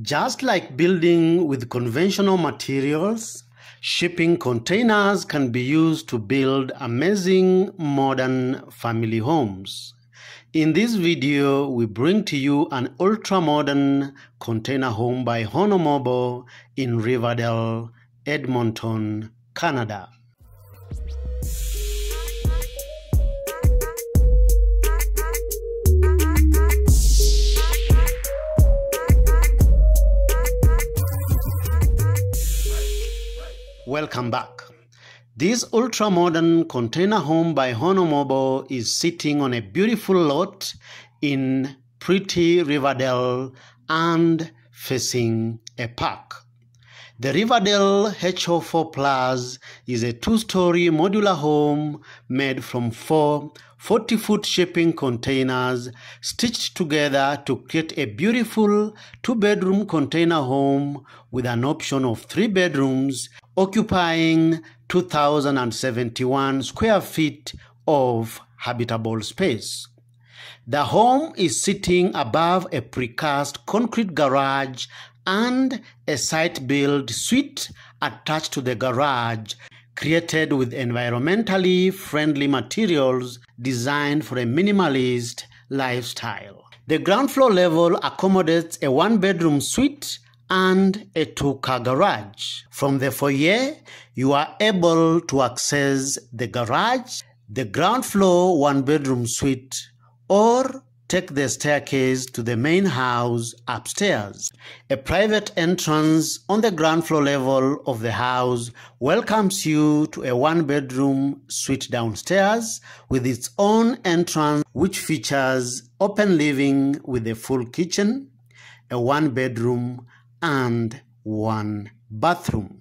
Just like building with conventional materials, shipping containers can be used to build amazing modern family homes. In this video, we bring to you an ultra-modern container home by Honomobile in Riverdale, Edmonton, Canada. Welcome back. This ultra-modern container home by Honomobile is sitting on a beautiful lot in pretty Riverdale and facing a park. The Riverdale HO4 Plus is a two-story modular home made from four 40-foot shipping containers stitched together to create a beautiful two-bedroom container home with an option of three bedrooms occupying 2,071 square feet of habitable space. The home is sitting above a precast concrete garage and a site-built suite attached to the garage created with environmentally friendly materials designed for a minimalist lifestyle. The ground floor level accommodates a one-bedroom suite and a two car garage. From the foyer, you are able to access the garage, the ground floor one bedroom suite, or take the staircase to the main house upstairs. A private entrance on the ground floor level of the house welcomes you to a one bedroom suite downstairs with its own entrance, which features open living with a full kitchen, a one bedroom, and one bathroom.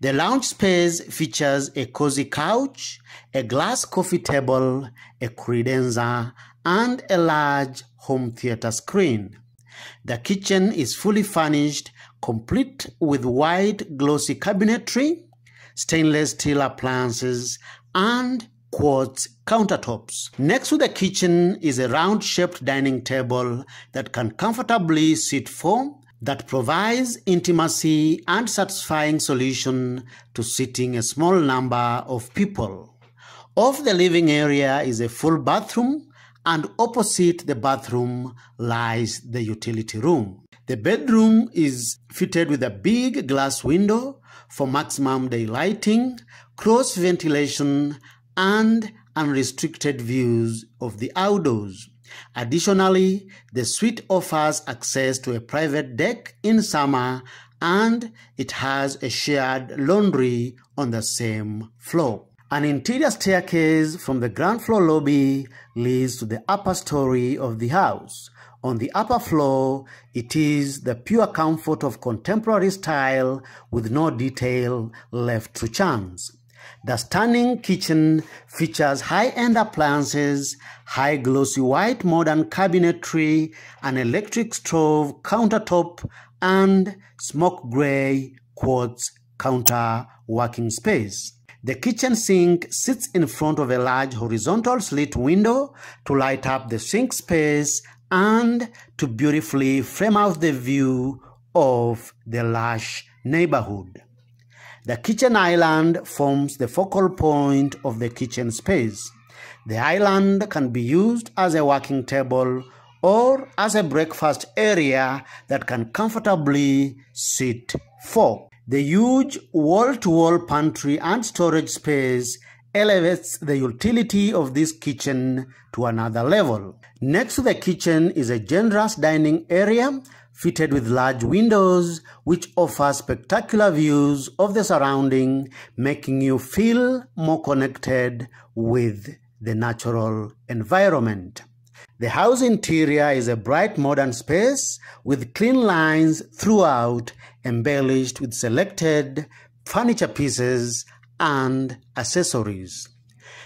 The lounge space features a cozy couch, a glass coffee table, a credenza, and a large home theater screen. The kitchen is fully furnished, complete with wide glossy cabinetry, stainless steel appliances, and quartz countertops. Next to the kitchen is a round-shaped dining table that can comfortably sit four that provides intimacy and satisfying solution to seating a small number of people. Off the living area is a full bathroom and opposite the bathroom lies the utility room. The bedroom is fitted with a big glass window for maximum daylighting, cross ventilation, and unrestricted views of the outdoors. Additionally, the suite offers access to a private deck in summer and it has a shared laundry on the same floor. An interior staircase from the ground floor lobby leads to the upper story of the house. On the upper floor, it is the pure comfort of contemporary style with no detail left to chance. The stunning kitchen features high-end appliances, high glossy white modern cabinetry, an electric stove countertop, and smoke gray quartz counter working space. The kitchen sink sits in front of a large horizontal slit window to light up the sink space and to beautifully frame out the view of the lush neighborhood. The kitchen island forms the focal point of the kitchen space. The island can be used as a working table or as a breakfast area that can comfortably seat four. The huge wall-to-wall -wall pantry and storage space elevates the utility of this kitchen to another level. Next to the kitchen is a generous dining area fitted with large windows which offer spectacular views of the surrounding, making you feel more connected with the natural environment. The house interior is a bright modern space with clean lines throughout, embellished with selected furniture pieces and accessories.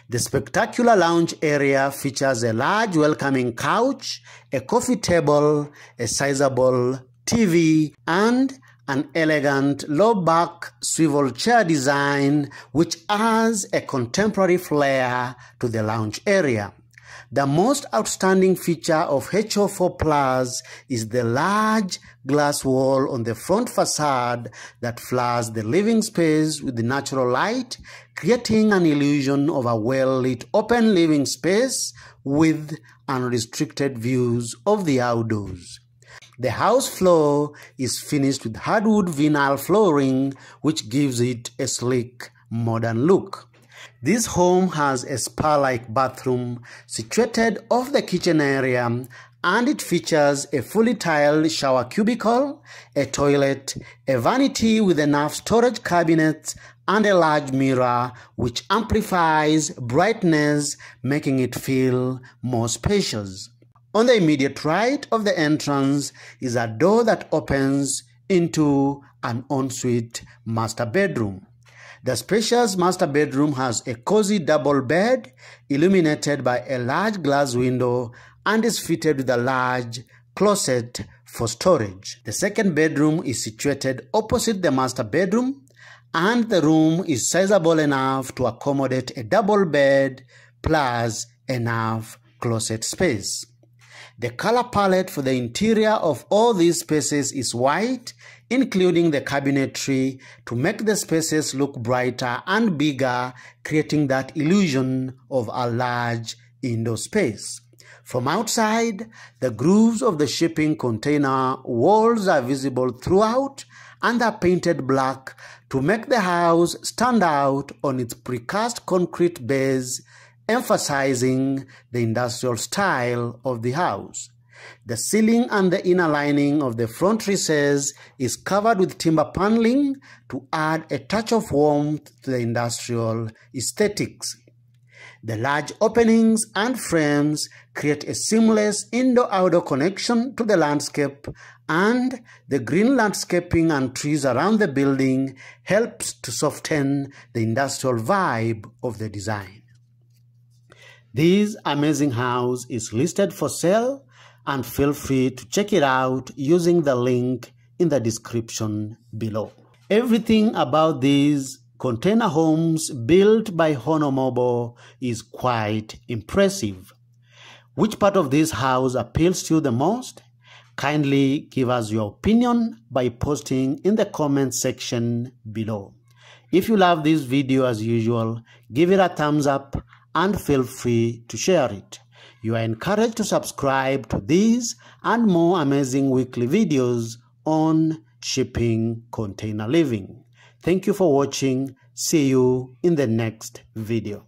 The spectacular lounge area features a large welcoming couch, a coffee table, a sizable TV, and an elegant low back swivel chair design which adds a contemporary flair to the lounge area. The most outstanding feature of HO4 Plus is the large glass wall on the front facade that floods the living space with natural light, creating an illusion of a well-lit open living space with unrestricted views of the outdoors. The house floor is finished with hardwood vinyl flooring, which gives it a sleek, modern look. This home has a spa-like bathroom situated off the kitchen area and it features a fully tiled shower cubicle, a toilet, a vanity with enough storage cabinets, and a large mirror which amplifies brightness, making it feel more spacious. On the immediate right of the entrance is a door that opens into an ensuite master bedroom. The spacious master bedroom has a cozy double bed illuminated by a large glass window and is fitted with a large closet for storage. The second bedroom is situated opposite the master bedroom and the room is sizable enough to accommodate a double bed plus enough closet space. The color palette for the interior of all these spaces is white, including the cabinetry, to make the spaces look brighter and bigger, creating that illusion of a large indoor space. From outside, the grooves of the shipping container walls are visible throughout and are painted black to make the house stand out on its precast concrete base emphasizing the industrial style of the house. The ceiling and the inner lining of the front recess is covered with timber paneling to add a touch of warmth to the industrial aesthetics. The large openings and frames create a seamless indoor-outdoor connection to the landscape and the green landscaping and trees around the building helps to soften the industrial vibe of the design. This amazing house is listed for sale and feel free to check it out using the link in the description below. Everything about these container homes built by Honomobo is quite impressive. Which part of this house appeals to you the most? Kindly give us your opinion by posting in the comment section below. If you love this video as usual, give it a thumbs up and feel free to share it. You are encouraged to subscribe to these and more amazing weekly videos on shipping container living. Thank you for watching. See you in the next video.